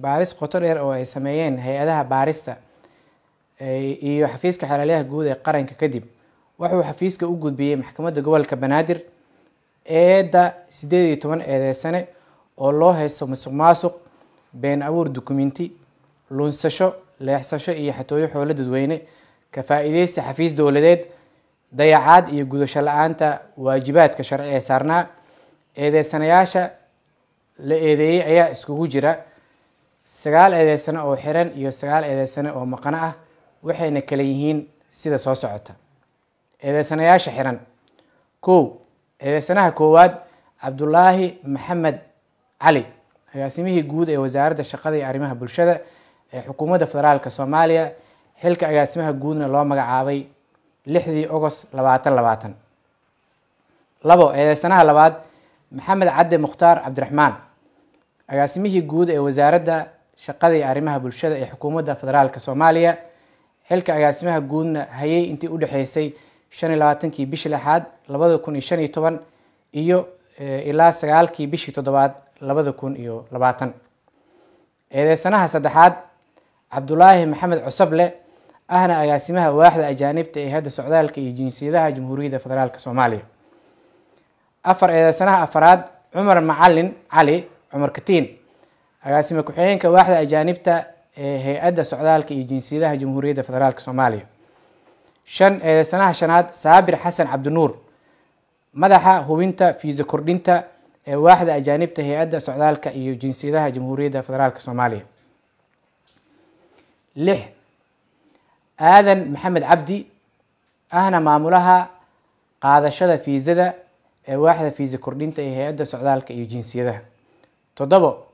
baaris qoto dheer oo ay sameeyeen hay-adaha baarista eh, iyo xafiiska xalaalayaha guud ee qaranka kadib wuxuu xafiiska u gudbiyey maxkamadda gobolka banaadir eedda sideed iyo toban eedeysane oo loo haysto musuq maasuq been abuur dukumenti lunsasho leexsasho iyo xatooyo xoolo dadweyne ka faa-iideysta xafiis dowladeed dayacaad iyo gudasho la-aanta waajibaadka sharci ee saarnaa eedeesanayaasha la eedeeyey ayaa iskugu jira sagaal eedeysane oo xiran iyo sagaal eedeysane oo maqano ah waxayna kala yihiin sida soo socota eedeysanayaasha xiran kow eedeysanaha koowaad cabdulaahi maxamed cali agaasimihii guud ee wasaaradda shaqada iyo arrimaha bulshada ee xukuumadda federaalk soomaaliya xilka agaasimaha guudna loo magacaabay lixdii ogost labaatan labaatan labo eedeysanaha labaad maxamed cadde mukhtaar cabdiraxmaan agaasimihii guud ee wasaaradda shaqadii arrimaha bulshada ee xukuumadda federaalk soomaaliya xilka agaasimaha guudna hayay intii udhexeysay shan iyo labaatankii bishii lixaad labada kun iyo shan iyo toban iyo eh, ilaa sagaalkii bishii toddobaad labada kun iyo labaatan eedeysanaha saddexaad cabdulaahi maxamed cusable ahna agaasimaha waaxda ajaanibta ee hadda socdaalka iyo jinsiyadaha jamhuuriyadda federaalk soomaaliya afar eedeysanaha afaraad cumar macalin cali cumar katiin agaasime ku-xigeenka waaxda ajaanibta ee hay-adda socdaalka iyo jinsiyadaha jamhuuriyadda federaalk soomaaliya shan sanaha shanaad saabir xasan cabdinuur madaxa hubinta fiisa kordhinta ee waaxda ajaanibta hay-adda socdaalka iyo jinsiyadaha jamhuuriyadda federaalk soomaaliya lix aadan maxamed cabdi ahna maamulaha qaadashada fiisada ee waaxda fiisa kordhinta ee hay-adda socdaalka iyo jinsiyadaha toddobo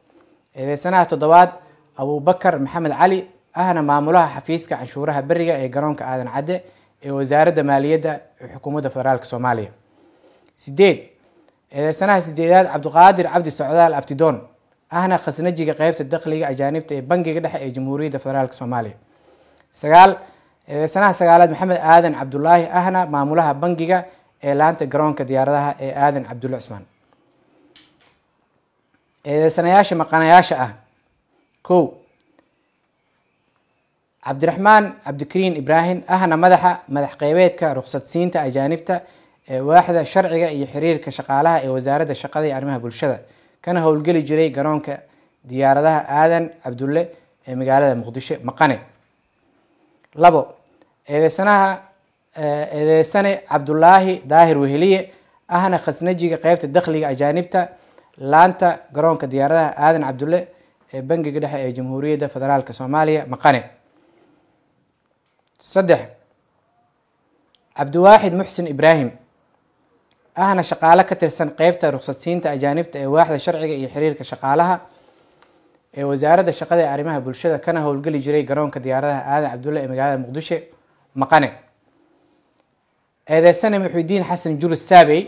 eedeysanaha toddobaad abuubakar maxamed cali ahna maamulaha xafiiska canshuuraha beriga ee garoonka aadan cadde ee wasaaradda maaliyadda ee xukuumadda federaalk soomaaliya sideed eedeysanaha sideedaad cabdiqaadir cabdi socdaal abtidoon ahna khasnajiga qeybta dakhliga ajaanibta ee bangiga dhexe ee jamhuuriyadda federaalk soomaaliya sagaal sanaha sagaalaad maxamed aadan cabdulaahi ahna maamulaha bangiga ee laanta garoonka diyaaradaha ee aadan cabdulle cusmaan eedeysanayaasha maqanayaasha ah kow cabdiraxmaan cabdikariin ibraahim ahna madaxa madax qeybeedka ruqsadsiinta ajaanibta ee waaxda sharciga iyo xiriirka shaqaalaha ee wasaaradda shaqada iyo arrimaha bulshada kana howlgeli jiray garoonka diyaaradaha aadan cabdulle ee magaalada muqdisho maqane labo eedeysanaha eedeysane cabdulaahi daahir weheliye ahna khasnajiga qeybta dakhliga ajaanibta laanta garoonka diyaaradaha aadan cabdulle ee bangiga dhexe ee jamhuuriyadda federaalk soomaaliya maqane saddex cabdiwaaxid muxsin ibraahim ahna shaqaale ka tirsan qeybta ruqsadsiinta ajaanibta ee waaxda sharciga iyo xiriirka shaqaalaha ee wasaaradda shaqada ee arrimaha bulshada kana howlgeli jiray garoonka diyaaradaha aadan cabdulle ee magaalada muqdisho maqane eedeysane muxuudiin xasan jurus saabey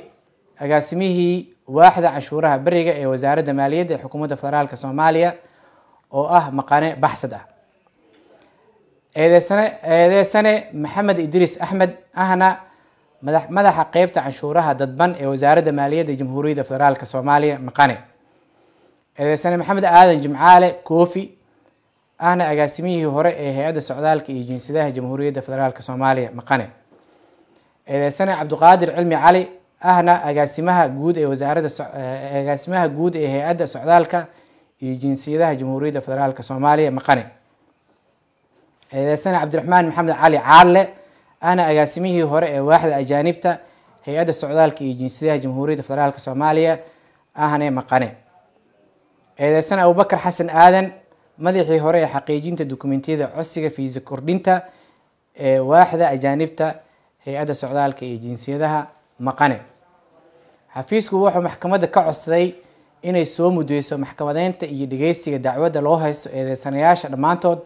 agaasimihii waaxda canshuuraha beriga ee wasaaradda maaliyadda ee xukuumadda federaalka soomaaliya oo ah maqane baxsad ah eedeesane eedeesane maxamed idriis axmed ahna madaxa qeybta canshuuraha dadban ee wasaaradda maaliyadda jamhuuriyadda federaalka soomaaliya maqane eedeysane maxamed aadan jimcaale koofi ahna agaasimihii hore ee hay-adda socdaalka iyo jinsidaha jamhuuriyadda federaalka soomaaliya maqane eedeysane cabduqaadir cilmi cali ahna agaasimaha guud ee wasaaradda eh, agaasimaha guud ee hay-adda socdaalka iyo jinsiyadaha jamhuuriyadda federaalka soomaaliya maqane eedeesana cabdiraxmaan maxamed cali caalle ahna agaasimihii hore ee waaxda ajaanibta hay-adda socdaalka iyo jinsiyadaha jamhuuriyadda federaalka soomaaliya ahne maqane eedeesana abubakar xasan aadan madaxii hore ee xaqiijinta dokumentiyada codsiga fiisa kordhinta ee waaxda ajaanibta hay-adda socdaalka iyo jinsiyadaha maqane xafiisku wuxuu maxkamadda ka codsaday inay soo mudeyso maxkamadeynta iyo dhegeysiga dacwadda loo haysto eedeysanayaasha dhammaantood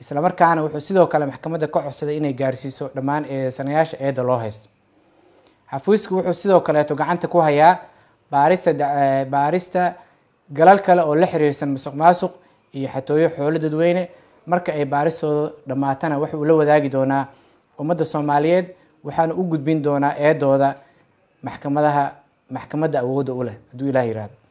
islamarkaana wuxuu sidoo kale maxkamadda ka codsaday inay gaarsiiso dhammaan eedeysanayaasha eedda loo haysto xafiisku wuxuu sidoo kaleeto gacanta ku hayaa baarista baarista galal kale oo la xiriirsan masuq maasuq iyo xatooyo xoolo dadweyne marka ay baaristooda dhammaatana wuxuu la wadaagi doonaa ummadda soomaaliyeed waxaana u gudbin doonaa eedooda maxkamadaha maxkamadda awoodda u leh hadduu ilaah yihahdo